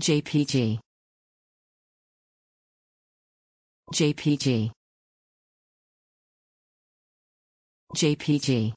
JPG JPG JPG